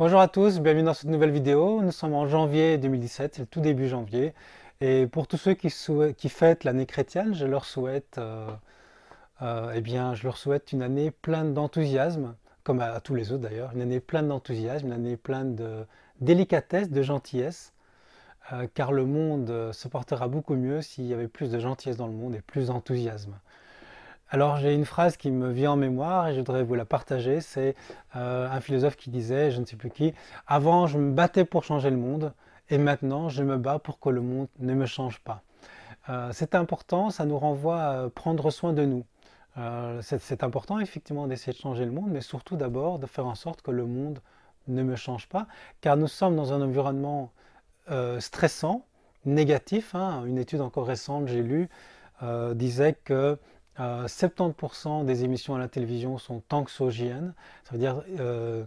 Bonjour à tous, bienvenue dans cette nouvelle vidéo. Nous sommes en janvier 2017, c'est le tout début janvier. Et pour tous ceux qui, qui fêtent l'année chrétienne, je leur souhaite, euh, euh, eh bien, je leur souhaite une année pleine d'enthousiasme, comme à, tous les autres d'ailleurs, une année pleine d'enthousiasme, une année pleine de délicatesse, de gentillesse, euh, car le monde se portera beaucoup mieux s'il y avait plus de gentillesse dans le monde et plus d'enthousiasme. Alors j'ai une phrase qui me vient en mémoire et je voudrais vous la partager. C'est euh, un philosophe qui disait, je ne sais plus qui, avant je me battais pour changer le monde et maintenant je me bats pour que le monde ne me change pas. Euh, c'est important, ça nous renvoie à prendre soin de nous. Euh, c'est important effectivement d'essayer de changer le monde, mais surtout d'abord de faire en sorte que le monde ne me change pas, car nous sommes dans un environnement stressant, négatif. Hein. Une étude encore récente, j'ai lu, disait que 70% euh, des émissions à la télévision sont tanxogènes ça veut dire euh,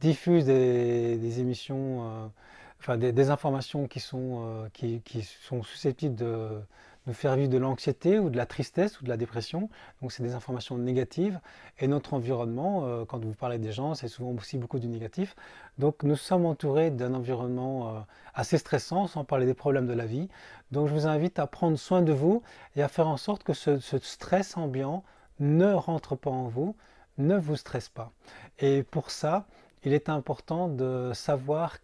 diffusent des, émissions, euh, des, informations qui sont, qui sont susceptibles de nous faire vivre de l'anxiété ou de la tristesse ou de la dépression. Donc c'est des informations négatives. Et notre environnement, euh, quand vous parlez des gens, c'est souvent aussi beaucoup du négatif. Donc nous sommes entourés d'un environnement euh, assez stressant, sans parler des problèmes de la vie. Donc je vous invite à prendre soin de vous et à faire en sorte que ce stress ambiant ne rentre pas en vous, ne vous stresse pas. Et pour ça, il est important de savoir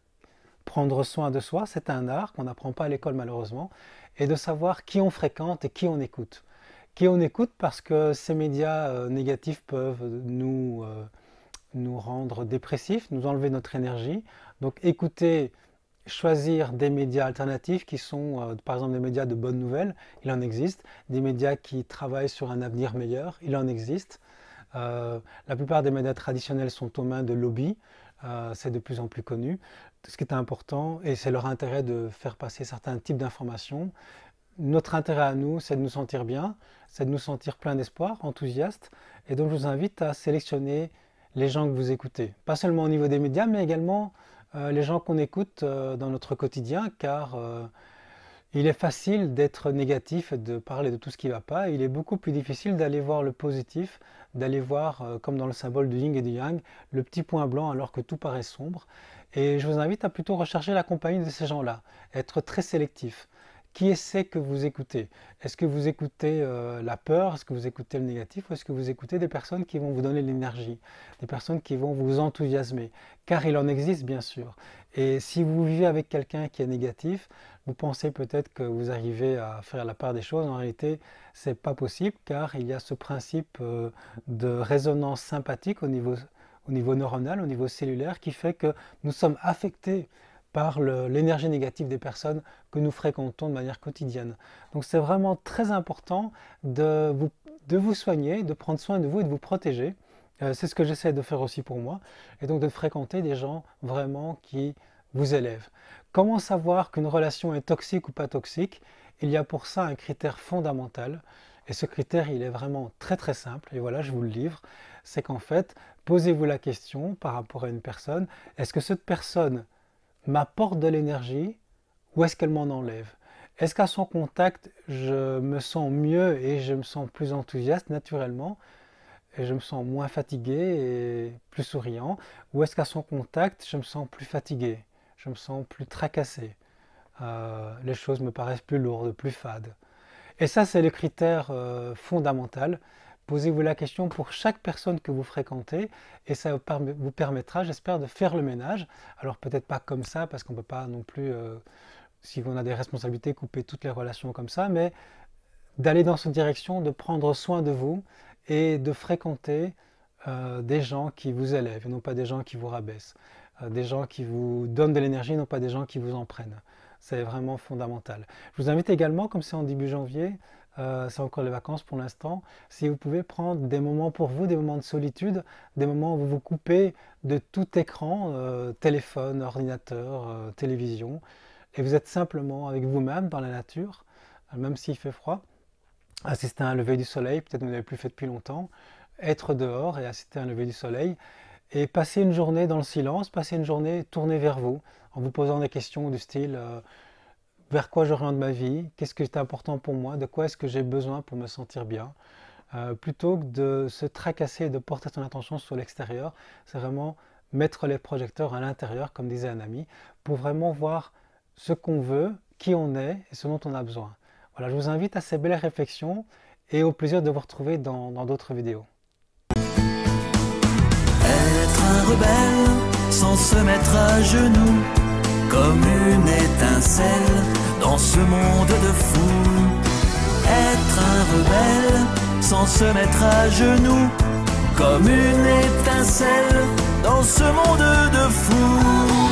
prendre soin de soi. C'est un art qu'on n'apprend pas à l'école malheureusement et de savoir qui on fréquente et qui on écoute. Qui on écoute parce que ces médias euh, négatifs peuvent nous, euh, nous rendre dépressifs, nous enlever notre énergie. Donc écouter, choisir des médias alternatifs qui sont euh, par exemple des médias de bonnes nouvelles, il en existe, des médias qui travaillent sur un avenir meilleur, il en existe, euh, la plupart des médias traditionnels sont aux mains de lobbies. Euh, c'est de plus en plus connu. Ce qui est important, et c'est leur intérêt de faire passer certains types d'informations. Notre intérêt à nous, c'est de nous sentir bien, c'est de nous sentir plein d'espoir, enthousiaste. Et donc, je vous invite à sélectionner les gens que vous écoutez. Pas seulement au niveau des médias, mais également euh, les gens qu'on écoute dans notre quotidien, car il est facile d'être négatif, de parler de tout ce qui ne va pas. Il est beaucoup plus difficile d'aller voir le positif, d'aller voir, euh, comme dans le symbole du yin et du yang, le petit point blanc alors que tout paraît sombre. Et je vous invite à plutôt rechercher la compagnie de ces gens-là, être très sélectif qui est-ce que vous écoutez Est-ce que vous écoutez euh, la peur Est-ce que vous écoutez le négatif Ou est-ce que vous écoutez des personnes qui vont vous donner l'énergie Des personnes qui vont vous enthousiasmer Car il en existe, bien sûr. Et si vous vivez avec quelqu'un qui est négatif, vous pensez peut-être que vous arrivez à faire la part des choses. En réalité, n'est pas possible car il y a ce principe euh, de résonance sympathique au niveau neuronal, au niveau cellulaire, qui fait que nous sommes affectés par l'énergie négative des personnes que nous fréquentons de manière quotidienne. Donc c'est vraiment très important de vous, soigner, de prendre soin de vous et de vous protéger. Euh, c'est ce que j'essaie de faire aussi pour moi. Et donc de fréquenter des gens vraiment qui vous élèvent. Comment savoir qu'une relation est toxique ou pas toxique Il y a pour ça un critère fondamental. Et ce critère, il est vraiment très très simple. Et voilà, je vous le livre. C'est qu'en fait, posez-vous la question par rapport à une personne. Est-ce que cette personne m'apporte de l'énergie ou est-ce qu'elle m'en enlève Est-ce qu'à son contact, je me sens mieux et je me sens plus enthousiaste naturellement et je me sens moins fatigué et plus souriant Ou est-ce qu'à son contact, je me sens plus fatigué Je me sens plus tracassé euh, Les choses me paraissent plus lourdes, plus fades. Et ça, c'est le critère euh, fondamental Posez-vous la question pour chaque personne que vous fréquentez et ça vous permettra, j'espère, de faire le ménage. Alors peut-être pas comme ça parce qu'on ne peut pas non plus, euh, si on a des responsabilités, couper toutes les relations comme ça, mais d'aller dans cette direction, de prendre soin de vous et de fréquenter euh, des gens qui vous élèvent et non pas des gens qui vous rabaissent, euh, des gens qui vous donnent de l'énergie, non pas des gens qui vous en prennent. C'est vraiment fondamental. Je vous invite également, comme c'est en début janvier, euh, c'est encore les vacances pour l'instant. Si vous pouvez prendre des moments pour vous, des moments de solitude, des moments où vous vous coupez de tout écran, euh, téléphone, ordinateur, euh, télévision, et vous êtes simplement avec vous-même dans la nature, même s'il fait froid, assister à un lever du soleil, peut-être vous n'avez plus fait depuis longtemps, être dehors et assister à un lever du soleil, et passer une journée dans le silence, passer une journée tournée vers vous, en vous posant des questions du style vers quoi j'oriente ma vie, qu'est-ce qui est important pour moi, de quoi est-ce que j'ai besoin pour me sentir bien, euh, plutôt que de se tracasser et de porter son attention sur l'extérieur, c'est vraiment mettre les projecteurs à l'intérieur, comme disait un ami, pour vraiment voir ce qu'on veut, qui on est et ce dont on a besoin. Voilà, je vous invite à ces belles réflexions et au plaisir de vous retrouver dans d'autres vidéos. Être un rebelle sans se mettre à genoux comme une étincelle dans ce monde de fous. Être un rebelle sans se mettre à genoux, comme une étincelle dans ce monde de fous.